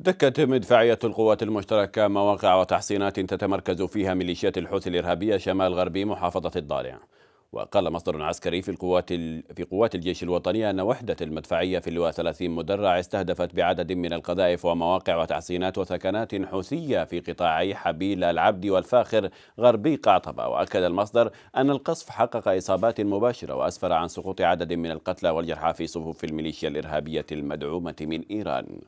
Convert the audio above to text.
دكت مدفعية القوات المشتركة مواقع وتحصينات تتمركز فيها ميليشيات الحوثي الإرهابية شمال غربي محافظة الضالع وقال مصدر عسكري في القوات ال... في قوات الجيش الوطني أن وحدة المدفعية في اللواء 30 مدرع استهدفت بعدد من القذائف ومواقع وتحصينات وثكنات حوثية في قطاعي حبيل العبد والفاخر غربي قعطبة وأكد المصدر أن القصف حقق إصابات مباشرة وأسفر عن سقوط عدد من القتلى والجرحى في صفوف الميليشيا الإرهابية المدعومة من إيران